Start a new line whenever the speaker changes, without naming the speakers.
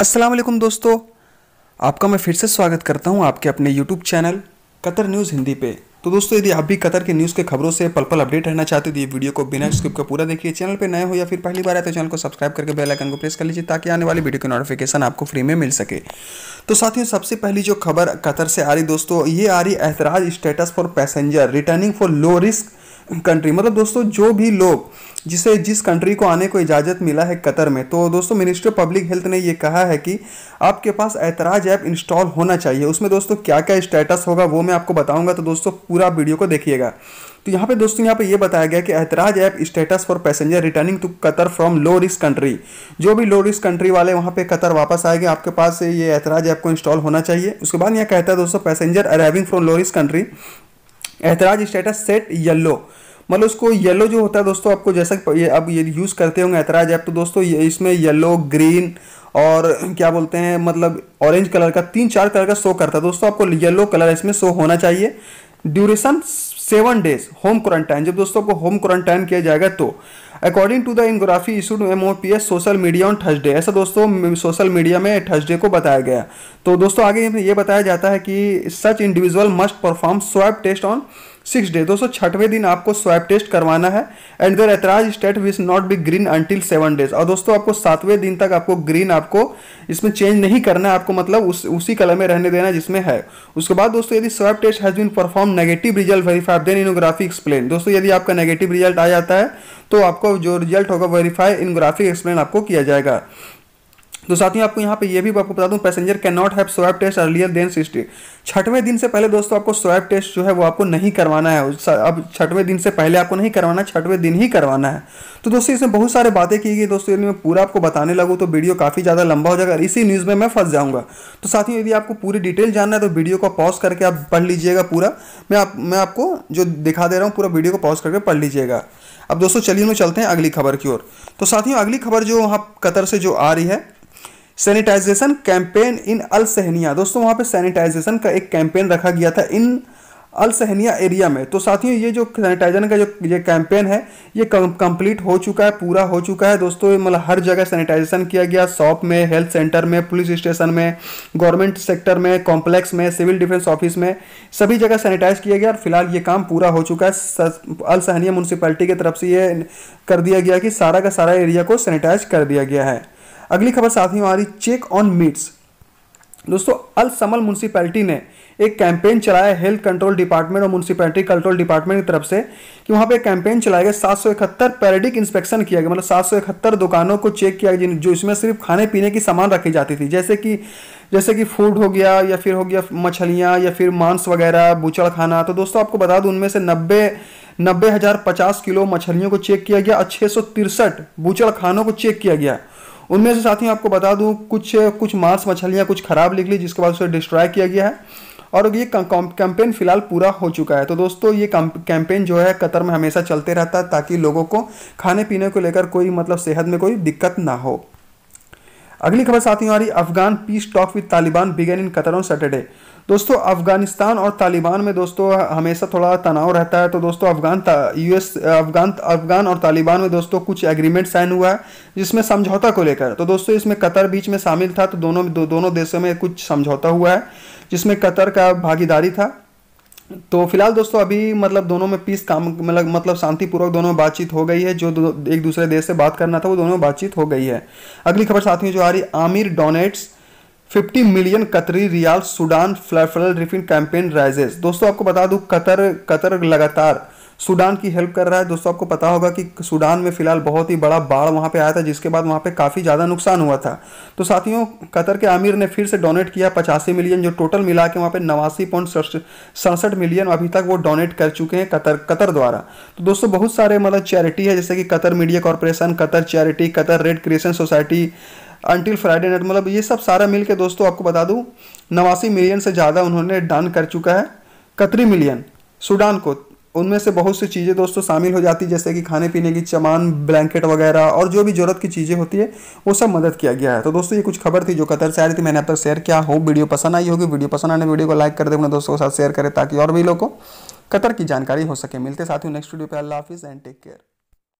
असलम दोस्तों आपका मैं फिर से स्वागत करता हूं आपके अपने YouTube channel Qatar news Hindi पे तो दोस्तों यदि आप भी कतर के न्यूज़ के खबरों से पल पल अपडेट रहना चाहते हो तो ये वीडियो को बिना स्किप के पूरा देखिए चैनल पे नए हो या फिर पहली बार आए तो चैनल को सब्सक्राइब करके बेल आइकन को प्रेस कर लीजिए ताकि आने वाली वीडियो की नोटिफिकेशन आपको फ्री में मिल सके तो साथियों सबसे पहली जो खबर कतर से आ रही दोस्तों ये आ रही Ehteraz status for passenger returning for low risk country मतलब दोस्तों जो भी लोग जिसे जिस कंट्री को आने को इजाज़त मिला है कतर में तो दोस्तों मिनिस्ट्री ऑफ पब्लिक हेल्थ ने ये कहा है कि आपके पास ऐतराज ऐप इंस्टॉल होना चाहिए उसमें दोस्तों क्या क्या स्टेटस होगा वो मैं आपको बताऊंगा तो दोस्तों पूरा वीडियो को देखिएगा तो यहाँ पे दोस्तों यहाँ पे ये बताया गया कि Ehteraz app status for passenger returning to Qatar from low risk country जो भी लो रिस्क कंट्री वाले वहाँ पे कतर वापस आएंगे आपके पास ये ऐतराज ऐप को इंस्टॉल होना चाहिए उसके बाद यहाँ कहता है दोस्तों passenger arriving from low risk country Ehteraz status set yellow मतलब उसको येलो जो होता है दोस्तों आपको जैसा ये अब ये यूज़ करते होंगे ऐतराज ऐप तो दोस्तों ये इसमें येलो ग्रीन और क्या बोलते हैं मतलब ऑरेंज कलर का तीन चार कलर का शो करता है दोस्तों आपको येलो कलर इसमें शो होना चाहिए duration seven days home quarantine जब दोस्तों को होम क्वारंटाइन किया जाएगा तो according to the infographic issued M O P S social media on Thursday ऐसा दोस्तों सोशल मीडिया में थर्सडे को बताया गया तो दोस्तों आगे ये बताया जाता है कि such individual must perform swab test on six day दोस्तों छठवें दिन आपको स्वैप टेस्ट करवाना है and there Ehteraz state will not be green until seven days और दोस्तों आपको सातवें दिन तक आपको ग्रीन आपको इसमें चेंज नहीं करना है आपको मतलब उस उसी कलर में रहने देना जिसमें है उसके बाद दोस्तों यदि swab test has been perform negative result verified then infographic explain दोस्तों यदि आपका नेगेटिव रिजल्ट आ जाता है तो आपको जो रिजल्ट होगा वेरीफाई इनोग्राफी एक्सप्लेन आपको किया जाएगा तो साथियों आपको यहाँ पे ये भी आपको बता दूं passenger can not have swab test earlier than sixty छठवें दिन से पहले दोस्तों आपको स्वैप टेस्ट जो है वो आपको नहीं करवाना है अब छठवें दिन से पहले आपको नहीं करवाना छठवें दिन ही करवाना है तो दोस्तों इसमें बहुत सारे बातें की गई दोस्तों यदि मैं पूरा आपको बताने लगूँ तो वीडियो काफ़ी ज़्यादा लंबा हो जाएगा इसी न्यूज़ में मैं फंस जाऊँगा तो साथियों यदि आपको पूरी डिटेल जानना है तो वीडियो को पॉज करके आप पढ़ लीजिएगा पूरा मैं आप मैं आपको जो दिखा दे रहा हूँ पूरा वीडियो को पॉज करके पढ़ लीजिएगा अब दोस्तों चलिए हम चलते हैं अगली खबर की ओर तो साथियों अगली खबर जो वहाँ कतर से जो आ रही है सैनिटाइजेशन कैंपेन इन अल सहनिया दोस्तों वहाँ पे सैनिटाइजेशन का एक कैंपेन रखा गया था इन अल सहनिया एरिया में तो साथियों ये जो सैनिटाइजेशन का जो ये कैंपेन है ये कंप्लीट हो चुका है पूरा हो चुका है दोस्तों मतलब हर जगह सैनिटाइजेशन किया गया शॉप में हेल्थ सेंटर में पुलिस स्टेशन में गवर्नमेंट सेक्टर में कॉम्प्लेक्स में सिविल डिफेंस ऑफिस में सभी जगह सैनिटाइज किया गया और फिलहाल ये काम पूरा हो चुका है अल सहनिया म्यूनसिपैलिटी की तरफ से ये कर दिया गया कि सारा का सारा एरिया को सैनिटाइज कर दिया गया है अगली खबर साथ ही हमारी चेक ऑन मीट्स दोस्तों अल समल म्यूनसिपैलिटी ने एक कैंपेन चलाया हेल्थ कंट्रोल डिपार्टमेंट और म्यूनसिपैलिटी कंट्रोल डिपार्टमेंट की तरफ से कि वहाँ पे एक कैंपेन चलाया गया सात सौ इकहत्तर पेरेडिक इंस्पेक्शन किया गया मतलब सात सौ इकहत्तर दुकानों को चेक किया गया जो इसमें सिर्फ खाने पीने की सामान रखी जाती थी जैसे कि जैसे कि फूड हो गया या फिर हो गया मछलियाँ या फिर मांस वगैरह बूचड़ खाना तो दोस्तों आपको बता दूँ उनमें से नब्बे नब्बे हज़ार पचास किलो मछलियों को चेक किया गया और छः सौ तिरसठ बूचड़ खानों को चेक किया गया उनमें से साथियों आपको बता दूँ कुछ कुछ मांस मछलियाँ कुछ खराब निकली जिसके बाद उसे डिस्ट्रॉय किया गया है और ये कैंपेन फिलहाल पूरा हो चुका है तो दोस्तों ये कैंपेन जो है कतर में हमेशा चलते रहता है ताकि लोगों को खाने पीने को लेकर कोई मतलब सेहत में कोई दिक्कत ना हो अगली खबर साथियों रही Afghan peace talk with Taliban begin in Qatar on Saturday दोस्तों अफगानिस्तान और तालिबान में दोस्तों हमेशा थोड़ा तनाव रहता है तो दोस्तों अफगान यूएस अफगान अफगान और तालिबान में दोस्तों कुछ एग्रीमेंट साइन हुआ है जिसमें समझौता को लेकर तो दोस्तों इसमें कतर बीच में शामिल था तो दोनों दो, दोनों देशों में कुछ समझौता हुआ है जिसमें कतर का भागीदारी था तो फिलहाल दोस्तों अभी मतलब दोनों में पीस काम मतलब मतलब शांतिपूर्वक दोनों में बातचीत हो गई है जो एक दूसरे देश से बात करना था वो दोनों में बातचीत हो गई है अगली खबर साथियों जो आ रही Aamir donates 50 million Qatari riyal Sudan फ्लफरल रिफिन कैंपेन राइजेस दोस्तों आपको बता दूं कतर कतर लगातार सूडान की हेल्प कर रहा है दोस्तों आपको पता होगा कि सूडान में फ़िलहाल बहुत ही बड़ा बाढ़ वहाँ पे आया था जिसके बाद वहाँ पे काफ़ी ज़्यादा नुकसान हुआ था तो साथियों कतर के आमिर ने फिर से डोनेट किया पचासी मिलियन जो टोटल मिला के वहाँ पे नवासी पॉइंट सड़सठ मिलियन अभी तक वो डोनेट कर चुके हैं कतर कतर द्वारा तो दोस्तों बहुत सारे मतलब चैरिटी है जैसे कि Qatar media corporation Qatar charity Qatar red crescent society until Friday night मतलब ये सब सारा मिल के दोस्तों आपको बता दूँ नवासी मिलियन से ज़्यादा उन्होंने डन कर चुका है कतरी मिलियन सूडान को उनमें से बहुत सी चीज़ें दोस्तों शामिल हो जाती जैसे कि खाने पीने की चमान ब्लैंकेट वगैरह और जो भी ज़रूरत की चीज़ें होती है वो सब मदद किया गया है तो दोस्तों ये कुछ खबर थी जो कतर से आ रही थी मैंने अब तक शेयर किया हो वीडियो पसंद आई होगी वीडियो पसंद आने वीडियो को लाइक कर दे अपने दोस्तों के साथ शेयर करें ताकि और भी लोग को कतर की जानकारी हो सके मिलते साथ ही नेक्स्ट वीडियो पर अल्लाह हाफिज़ एंड टेक केयर